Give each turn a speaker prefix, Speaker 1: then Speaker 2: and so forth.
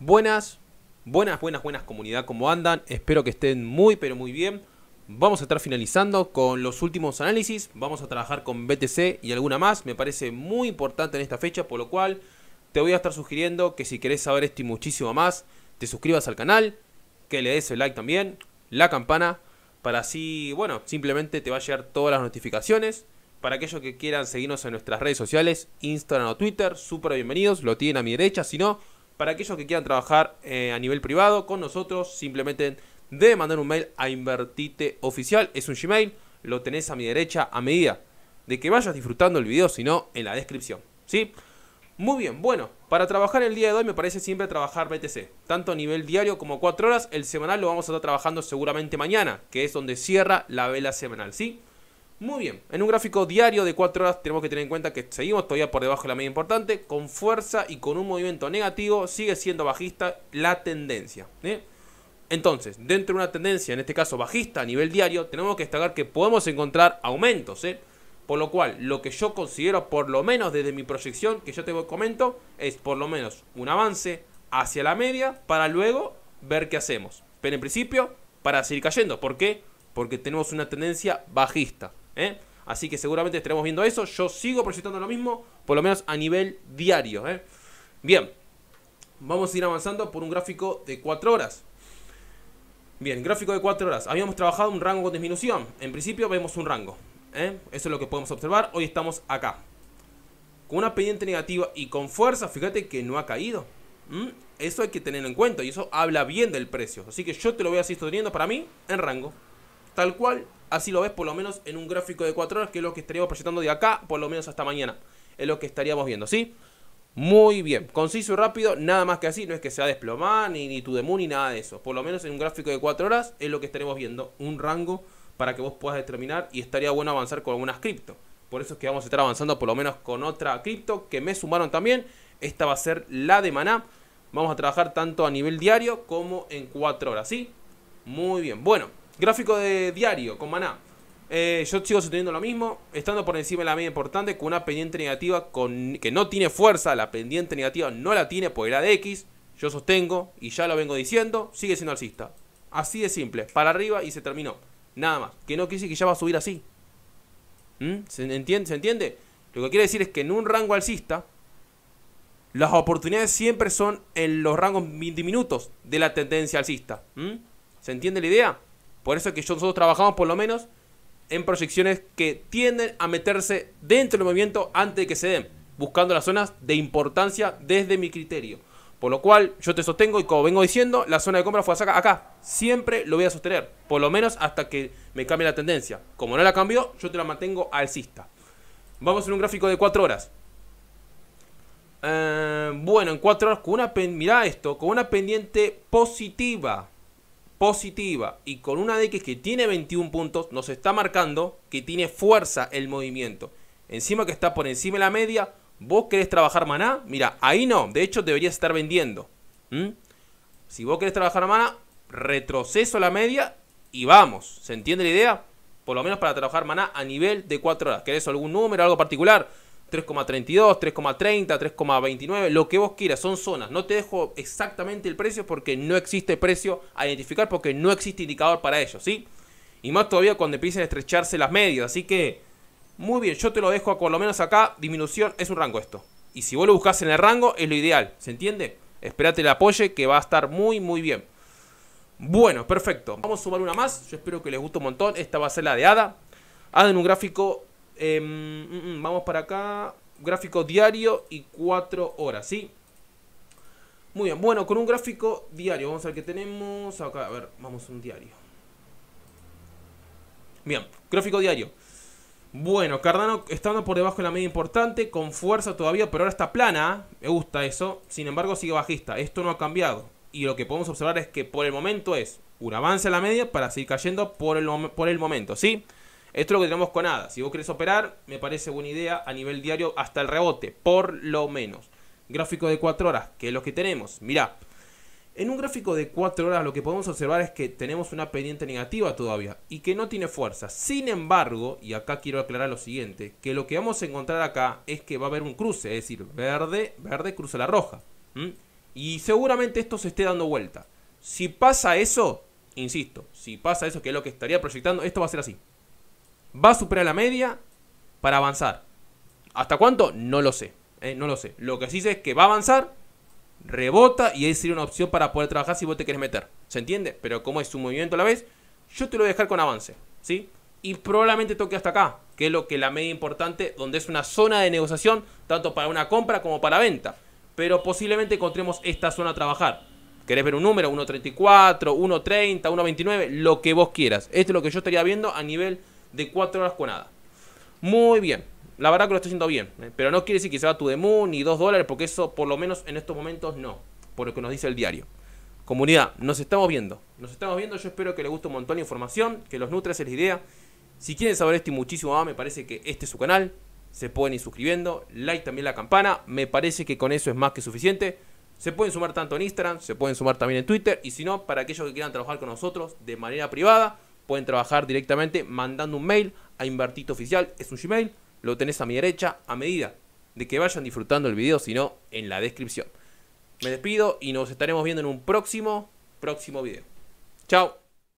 Speaker 1: Buenas, buenas, buenas, buenas comunidad, ¿cómo andan? Espero que estén muy, pero muy bien. Vamos a estar finalizando con los últimos análisis. Vamos a trabajar con BTC y alguna más. Me parece muy importante en esta fecha, por lo cual te voy a estar sugiriendo que si querés saber esto y muchísimo más, te suscribas al canal, que le des el like también, la campana, para así, bueno, simplemente te va a llegar todas las notificaciones. Para aquellos que quieran seguirnos en nuestras redes sociales, Instagram o Twitter, súper bienvenidos, lo tienen a mi derecha, si no, para aquellos que quieran trabajar eh, a nivel privado con nosotros, simplemente de mandar un mail a Invertite Oficial. Es un Gmail, lo tenés a mi derecha a medida de que vayas disfrutando el video, si no, en la descripción. ¿Sí? Muy bien, bueno, para trabajar el día de hoy me parece siempre trabajar BTC, tanto a nivel diario como 4 horas, el semanal lo vamos a estar trabajando seguramente mañana, que es donde cierra la vela semanal, ¿sí? Muy bien, en un gráfico diario de 4 horas tenemos que tener en cuenta que seguimos todavía por debajo de la media importante, con fuerza y con un movimiento negativo sigue siendo bajista la tendencia. ¿eh? Entonces, dentro de una tendencia, en este caso bajista a nivel diario, tenemos que destacar que podemos encontrar aumentos. ¿eh? Por lo cual, lo que yo considero, por lo menos desde mi proyección que yo te comento, es por lo menos un avance hacia la media para luego ver qué hacemos. Pero en principio, para seguir cayendo. ¿Por qué? Porque tenemos una tendencia bajista. ¿eh? Así que seguramente estaremos viendo eso. Yo sigo proyectando lo mismo, por lo menos a nivel diario. ¿eh? Bien, vamos a ir avanzando por un gráfico de 4 horas. Bien, gráfico de 4 horas. Habíamos trabajado un rango con disminución. En principio vemos un rango. ¿eh? Eso es lo que podemos observar. Hoy estamos acá. Con una pendiente negativa y con fuerza, fíjate que no ha caído. Eso hay que tenerlo en cuenta y eso habla bien del precio. Así que yo te lo voy a seguir teniendo para mí en rango tal cual, así lo ves por lo menos en un gráfico de 4 horas, que es lo que estaríamos proyectando de acá, por lo menos hasta mañana. Es lo que estaríamos viendo, ¿sí? Muy bien, conciso y rápido, nada más que así, no es que sea desplomar, ni, ni tu demo, ni nada de eso. Por lo menos en un gráfico de 4 horas es lo que estaremos viendo, un rango para que vos puedas determinar y estaría bueno avanzar con algunas cripto. Por eso es que vamos a estar avanzando por lo menos con otra cripto que me sumaron también. Esta va a ser la de Maná. Vamos a trabajar tanto a nivel diario como en 4 horas, ¿sí? Muy bien, bueno, Gráfico de diario con Maná. Eh, yo sigo sosteniendo lo mismo, estando por encima de la media importante, con una pendiente negativa con, que no tiene fuerza, la pendiente negativa no la tiene por la de X, yo sostengo y ya lo vengo diciendo, sigue siendo alcista. Así de simple, para arriba y se terminó. Nada más, que no quiere decir que ya va a subir así. ¿Mm? ¿Se, entiende? ¿Se entiende? Lo que quiere decir es que en un rango alcista, las oportunidades siempre son en los rangos diminutos de la tendencia alcista. ¿Mm? ¿Se entiende la idea? Por eso es que nosotros trabajamos por lo menos en proyecciones que tienden a meterse dentro del movimiento antes de que se den, buscando las zonas de importancia desde mi criterio. Por lo cual yo te sostengo y como vengo diciendo, la zona de compra fue acá, acá. Siempre lo voy a sostener, por lo menos hasta que me cambie la tendencia. Como no la cambió, yo te la mantengo alcista. Vamos en un gráfico de 4 horas. Eh, bueno, en 4 horas con una mirá esto, con una pendiente positiva positiva y con una de que tiene 21 puntos, nos está marcando que tiene fuerza el movimiento. Encima que está por encima de la media, vos querés trabajar maná, mira, ahí no, de hecho deberías estar vendiendo. Si vos querés trabajar maná, retroceso la media y vamos. ¿Se entiende la idea? Por lo menos para trabajar maná a nivel de 4 horas. ¿Querés algún número, algo particular? 3,32, 3,30, 3,29, lo que vos quieras, son zonas. No te dejo exactamente el precio porque no existe precio a identificar porque no existe indicador para ello, ¿sí? Y más todavía cuando empiecen a estrecharse las medias, así que muy bien, yo te lo dejo por lo menos acá, disminución es un rango esto. Y si vos lo buscas en el rango es lo ideal, ¿se entiende? Espérate el apoyo que va a estar muy muy bien. Bueno, perfecto. Vamos a sumar una más. Yo espero que les guste un montón. Esta va a ser la de Ada. Ada en un gráfico Em, mm, mm, vamos para acá. Gráfico diario y 4 horas, ¿sí? Muy bien, bueno, con un gráfico diario. Vamos a ver qué tenemos acá. A ver, vamos a un diario. Bien, gráfico diario. Bueno, Cardano estando por debajo de la media importante, con fuerza todavía, pero ahora está plana. Me gusta eso. Sin embargo, sigue bajista. Esto no ha cambiado. Y lo que podemos observar es que por el momento es un avance a la media para seguir cayendo por el, por el momento, ¿sí? sí esto es lo que tenemos con nada. Si vos querés operar, me parece buena idea a nivel diario hasta el rebote, por lo menos. Gráfico de 4 horas, que es lo que tenemos. Mirá, en un gráfico de 4 horas lo que podemos observar es que tenemos una pendiente negativa todavía y que no tiene fuerza. Sin embargo, y acá quiero aclarar lo siguiente, que lo que vamos a encontrar acá es que va a haber un cruce, es decir, verde, verde cruza la roja. Y seguramente esto se esté dando vuelta. Si pasa eso, insisto, si pasa eso, que es lo que estaría proyectando, esto va a ser así va a superar la media para avanzar. ¿Hasta cuánto? No lo sé. Eh, no lo sé. Lo que sí sé es que va a avanzar, rebota y es una opción para poder trabajar si vos te querés meter. ¿Se entiende? Pero como es su movimiento a la vez, yo te lo voy a dejar con avance. ¿Sí? Y probablemente toque hasta acá, que es lo que la media importante, donde es una zona de negociación, tanto para una compra como para venta. Pero posiblemente encontremos esta zona a trabajar. ¿Querés ver un número? 1.34, 1.30, 1.29, lo que vos quieras. Esto es lo que yo estaría viendo a nivel de 4 horas con nada. Muy bien. La verdad que lo está haciendo bien. Eh, pero no quiere decir que se va tu demo ni 2 dólares, porque eso por lo menos en estos momentos no. Por lo que nos dice el diario. Comunidad, nos estamos viendo. Nos estamos viendo. Yo espero que les guste un montón la información, que los nutre es la idea. Si quieren saber esto y muchísimo más, me parece que este es su canal. Se pueden ir suscribiendo, like también la campana. Me parece que con eso es más que suficiente. Se pueden sumar tanto en Instagram, se pueden sumar también en Twitter. Y si no, para aquellos que quieran trabajar con nosotros de manera privada, pueden trabajar directamente mandando un mail a Invertito Oficial, es un Gmail, lo tenés a mi derecha a medida de que vayan disfrutando el video, si no, en la descripción. Me despido y nos estaremos viendo en un próximo, próximo video. Chao.